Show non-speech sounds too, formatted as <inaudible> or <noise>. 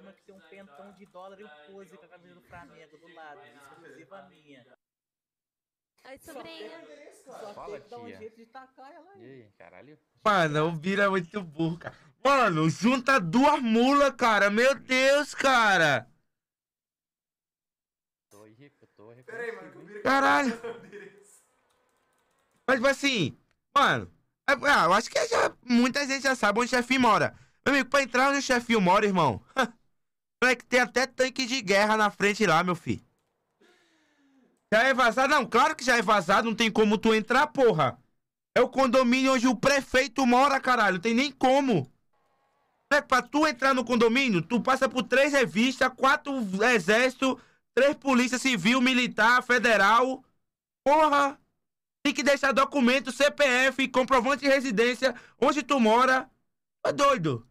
uma que tem um pentão de dólar e um pose com a camisa do Flamengo do lado, exclusiva minha. Oi, sobrinha. Só Fala, tem que dar um jeito de tacar ela aí. E caralho? Mano, o Bira é muito burro, cara. Mano, junta duas mulas, cara. Meu Deus, cara. Tô rico, tô rico. Pera aí, mano, que o Caralho. <laughs> Mas, tipo assim, mano... Ah, eu acho que já, muita gente já sabe onde o chefinho mora. Meu amigo, pra entrar onde o chefinho mora, irmão... <laughs> Moleque, é tem até tanque de guerra na frente lá, meu filho. Já é vazado? Não, claro que já é vazado. Não tem como tu entrar, porra. É o condomínio onde o prefeito mora, caralho. Não tem nem como. Moleque, é pra tu entrar no condomínio, tu passa por três revistas, quatro exércitos, três polícia civil, militar, federal. Porra. Tem que deixar documento, CPF, comprovante de residência, onde tu mora. é doido?